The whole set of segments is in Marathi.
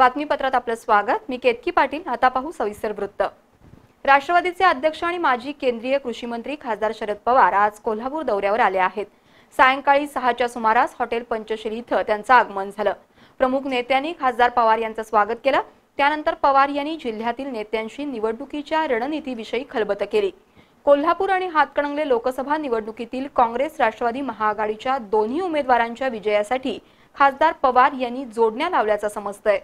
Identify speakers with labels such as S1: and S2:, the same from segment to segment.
S1: बातमीपत्रात आपलं स्वागत मी केतकी पाटील आता पाहू सविस्तर वृत्त राष्ट्रवादीचे अध्यक्ष आणि माजी केंद्रीय कृषी मंत्री खासदार शरद पवार आज कोल्हापूर दौऱ्यावर आले आहेत सायंकाळी सहाच्या सुमारास हॉटेल पंचशील इथं त्यांचं आगमन झालं प्रमुख नेत्यांनी खासदार पवार यांचं स्वागत केलं त्यानंतर पवार यांनी जिल्ह्यातील नेत्यांशी निवडणुकीच्या रणनीतीविषयी खलबत केली कोल्हापूर आणि हातकणंगले लोकसभा निवडणुकीतील काँग्रेस राष्ट्रवादी महाआघाडीच्या दोन्ही उमेदवारांच्या विजयासाठी खासदार पवार यांनी जोडण्या लावल्याचं समजतंय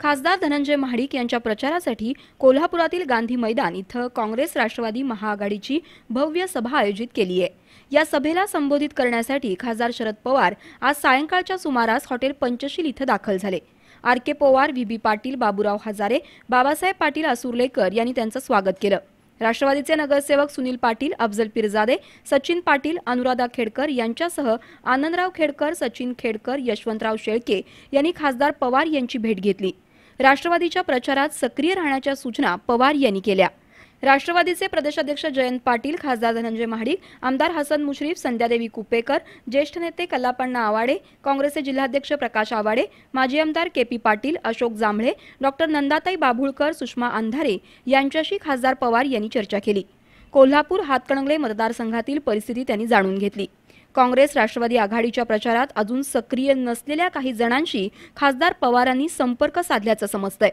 S1: खासदार धनंजय महाडिक यांच्या प्रचारासाठी कोल्हापुरातील गांधी मैदान इथं काँग्रेस राष्ट्रवादी महाआघाडीची भव्य सभा आयोजित केली आहे या सभेला संबोधित करण्यासाठी खासदार शरद पवार आज सायंकाळच्या सुमारास हॉटेल पंचशील इथं दाखल झाले R K Pawar V B Patil Baburao Hazare Babasaheb Patil Asurlekar यांनी त्यांचं स्वागत केलं राष्ट्रवादीचे नगरसेवक सुनील पाटील अफजल पिरजादे सचिन पाटील अनुराधा खेडकर यांच्यासह आनंदराव खेडकर सचिन खेडकर यशवंतराव शेळके यांनी खासदार पवार यांची भेट घेतली राष्ट्रवादीच्या प्रचारात सक्रिय राहण्याच्या सूचना पवार यांनी केल्या राष्ट्रवादीचे प्रदेशाध्यक्ष जयंत पाटील खासदार धनंजय महाडिक आमदार हसन मुश्रीफ संध्यादेवी कुपेकर ज्येष्ठ नेते कल्लापण्णा आवाडे काँग्रेसचे जिल्हाध्यक्ष प्रकाश आवाडे माजी आमदार K P Patil Ashok Jambhale doctor Nandatai Babhulkar Sushma Andhare यांच्याशी खासदार पवार यांनी चर्चा केली कोल्हापूर हातकणंगले मतदारसंघातील परिस्थिती त्यांनी जाणून घेतली काँग्रेस राष्ट्रवादी आघाडीच्या प्रचारात अजून सक्रिय नसलेल्या काही जणांशी खासदार पवारांनी संपर्क साधल्याचं समजतंय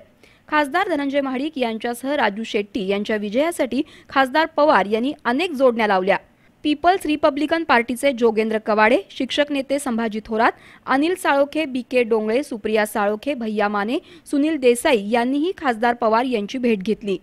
S1: खासदार धनंजय महाडिक यांच्यासह राजू शेट्टी यांच्या विजयासाठी खासदार पवार यांनी अनेक जोडण्या लावल्या पीपल्स रिपब्लिकन पार्टीचे जोगेंद्र कवाडे शिक्षक नेते संभाजी थोरात अनिल साळोखे बी के डोंगळे सुप्रिया साळोखे भैया माने सुनील देसाई यांनीही खासदार पवार यांची भेट घेतली